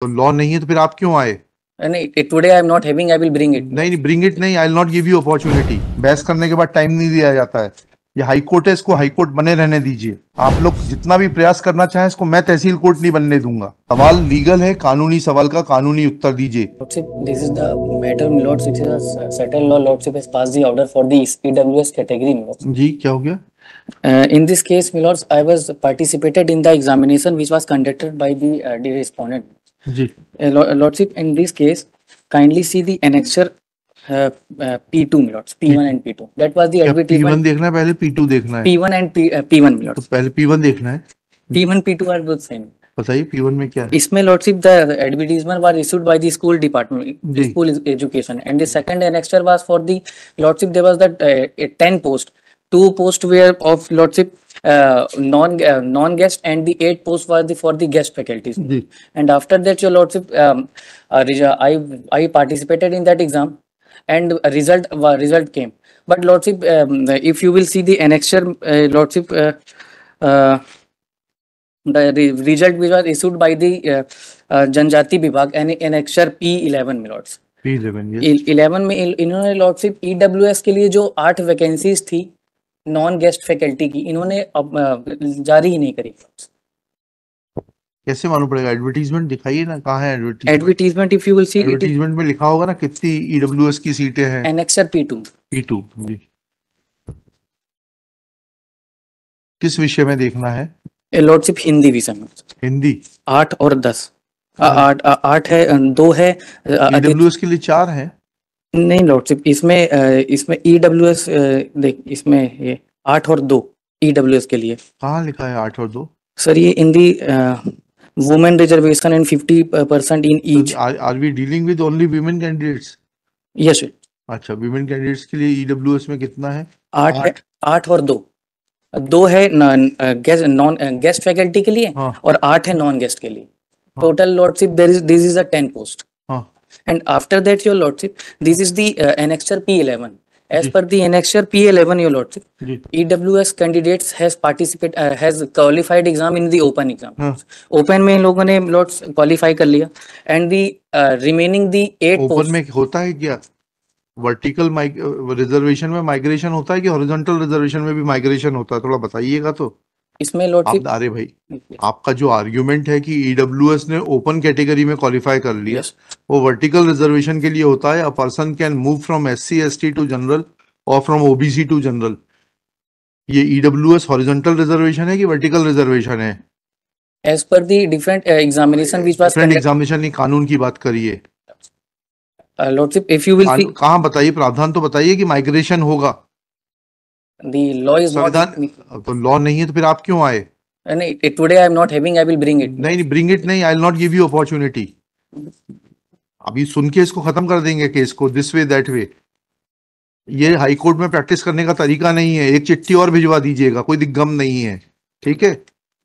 तो लॉ नहीं है तो फिर आप क्यों आए नहीं today I am not having I will bring it नहीं ब्रिंग इट नहीं I will not give you opportunity बहस करने के बाद टाइम नहीं दिया जाता है ये हाई कोर्ट है इसको हाई कोर्ट बने रहने दीजिए आप लोग जितना भी प्रयास करना चाहें इसको मैं तहसील कोर्ट नहीं बनने दूंगा सवाल लीगल है कानूनी सवाल का कानूनी उत्तर दीजिए this is the matter lord settle law lordship has pass the order for the EWS category जी क्या हो गया in this case case, I was participated in the examination which was conducted by the by uh, जी uh, uh, lordship in this case kindly see the annexure uh, uh, P2 my lords P1 and P2 that was the advertisement P1 देखना है पहले P2 देखना P1 P1 P1 P1 P1 में क्या है इसमें lordship the advertisement was issued by the school department school education and the second annexure was for the lordship there was that 10 post two posts were of lordship uh, non uh, non guest and the eight posts were the for the guest faculties mm -hmm. and after that your lordship um, uh, i i participated in that exam and result result came but lordship um, if you will see the annexure lordship the re result which was issued by the जनजाति विभाग annexure P eleven में lords P eleven eleven में इन्होंने lordship EWS के लिए जो आठ vacancies थी नॉन गेस्ट फैकल्टी की इन्होंने अब जारी ही नहीं करी कैसे मालूम पड़ेगा एडवर्टीजमेंट दिखाइए ना कहा है advertisement if you will see advertisement में लिखा होगा ना कितनी ईडब्ल्यूएस e की सीटें हैं एनेक्सर P2 P2 जी किस विषय में देखना है लॉर्डशिप हिंदी विषय में हिंदी आठ और दस आठ आठ है दो है ईडब्ल्यूएस e के लिए चार है नहीं लॉर्डशिप इसमें इसमें ई डब्ल्यू एस देख इसमें ये आठ और दो ई डब्ल्यू एस के लिए कहाँ लिखा है आठ और दो सर ये in the women reservation and fifty percent in each are we dealing with only women candidates yes अच्छा वुमेन कैंडिडेट्स के लिए ई डब्ल्यू एस में कितना है आठ आठ और दो दो है गेस्ट नॉन गेस्ट फैकल्टी के लिए हाँ। और आठ है नॉन गेस्ट के लिए total lordship is this is a ten post And after that, your lordship, this is the uh, annexure P11. As per the annexure P11, your lordship, EWS candidates has participate uh, has qualified exam in the open exam. Open mein logon ne lots qualify kar liya and the uh, remaining the eight open posts, mein hota hai kya vertical reservation में migration होता है कि horizontal reservation में भी migration होता है थोड़ा बताइएगा तो इसमें लॉटरी अरे भाई आपका जो आर्ग्यूमेंट है कि ईडब्ल्यू e ने ओपन कैटेगरी में क्वालिफाई कर लिया yes. वो वर्टिकल रिजर्वेशन के लिए होता है a person can move from S C S T to general और फ्रॉम ओबीसी टू जनरल ये ईडब्ल्यू एस हॉरिजॉन्टल रिजर्वेशन है कि वर्टिकल रिजर्वेशन है as per the different examination which was different examination नहीं कानून की बात करिए लॉर्डशिप इफ यू विल कहां बताइए प्रावधान तो बताइए कि माइग्रेशन होगा लॉ तो नहीं है तो फिर आप क्यों आए uh, नहीं today I am not having I will bring it नहीं ब्रिंग इट नहीं I will not give you opportunity अभी सुन के इसको खत्म कर देंगे केस को दिस वे दैट वे ये हाई कोर्ट में प्रैक्टिस करने का तरीका नहीं है एक चिट्ठी और भिजवा दीजिएगा कोई दिग्गम नहीं है ठीक है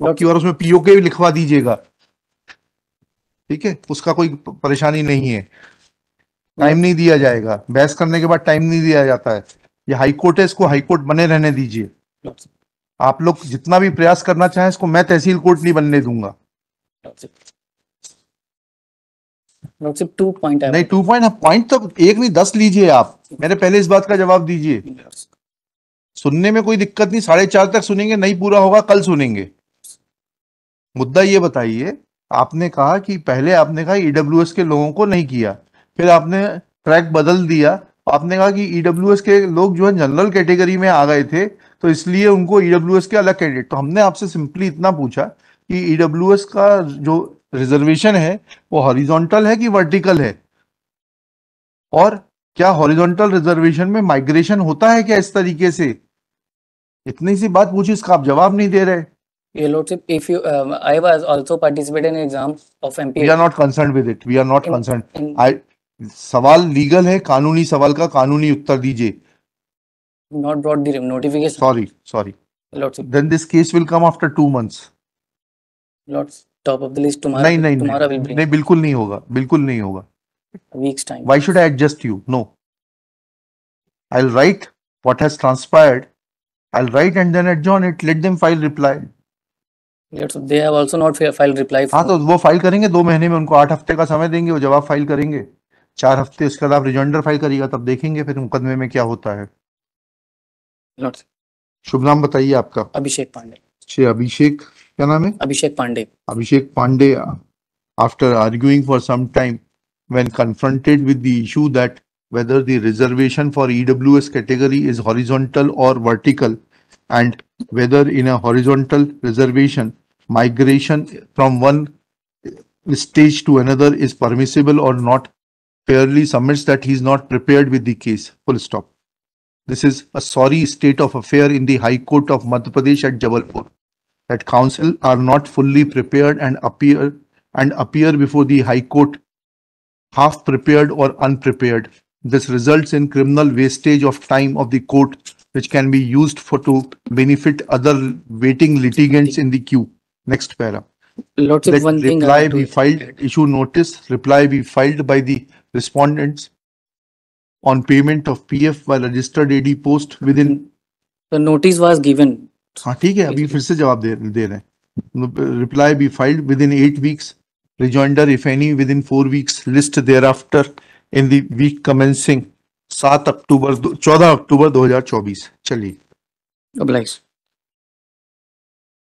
आपकी और उसमें पीओके भी लिखवा दीजिएगा ठीक है उसका कोई परेशानी नहीं है टाइम नहीं दिया जाएगा बहस करने के बाद टाइम नहीं दिया जाता है ये हाईकोर्ट है इसको हाईकोर्ट बने रहने दीजिए आप लोग जितना भी प्रयास करना चाहें इसको मैं तहसील कोर्ट नहीं बनने दूंगा नहीं टू पॉइंट पॉइंट तो एक नहीं दस लीजिए आप मेरे पहले इस बात का जवाब दीजिए सुनने में कोई दिक्कत नहीं साढ़े चार तक सुनेंगे नहीं पूरा होगा कल सुनेंगे मुद्दा ये बताइए आपने कहा कि पहले आपने कहा ईडब्ल्यूएस e के लोगों को नहीं किया फिर आपने ट्रैक बदल दिया आपने कहा कि ईडब्ल्यू e के लोग जो है जनरल कैटेगरी में आ गए थे तो इसलिए उनको ईडब्ल्यू e के अलग कैंडिडेट तो हमने आपसे सिंपली इतना पूछा कि ईडब्ल्यू e का जो रिजर्वेशन है वो हॉरिजॉन्टल है कि वर्टिकल है और क्या हॉरिजॉन्टल रिजर्वेशन में माइग्रेशन होता है क्या इस तरीके से इतनी सी बात पूछी इसका आप जवाब नहीं दे रहे Your Lordship, if you, um, I was also participated in exams of MP. We are not concerned with it. We are not in, सवाल लीगल है कानूनी सवाल का कानूनी उत्तर दीजिए not brought the notification sorry sorry then this case will come after two months नहीं बिल्कुल नहीं होगा बिल्कुल नहीं होगा हाँ, तो वो फाइल करेंगे दो महीने में उनको आठ हफ्ते का समय देंगे वो जवाब फाइल करेंगे चार हफ्ते उसके बाद आप रिजॉइंडर फाइल करिएगा तब देखेंगे फिर मुकदमे में क्या होता है शुभ नाम बताइए आपका अभिषेक पांडे अच्छा, अभिषेक क्या नाम है Abhishek Pandey Abhishek Pandey after arguing for some time when confronted with the issue that whether the reservation for EW S category is horizontal or vertical and whether in a horizontal reservation migration from one stage to another is permissible or not fairly submits that he is not prepared with the case. Full stop. This is a sorry state of affair in the High Court of Madhya Pradesh at Jabalpur that counsel are not fully prepared and appear and appear before the High Court half prepared or unprepared. This results in criminal wastage of time of the court which can be used for to benefit other waiting litigants in the queue. Next para. Lord, that one reply we filed, it. issue notice, reply we filed by the respondents on payment of PF by registered AD post within. The notice was given. हाँ ठीक है अभी फिर से जवाब दे दे रहे हैं reply be filed within eight weeks rejoinder if any within four weeks list thereafter in the week commencing सात अक्टूबर चौदह अक्टूबर दो हजार चौबीस चलिए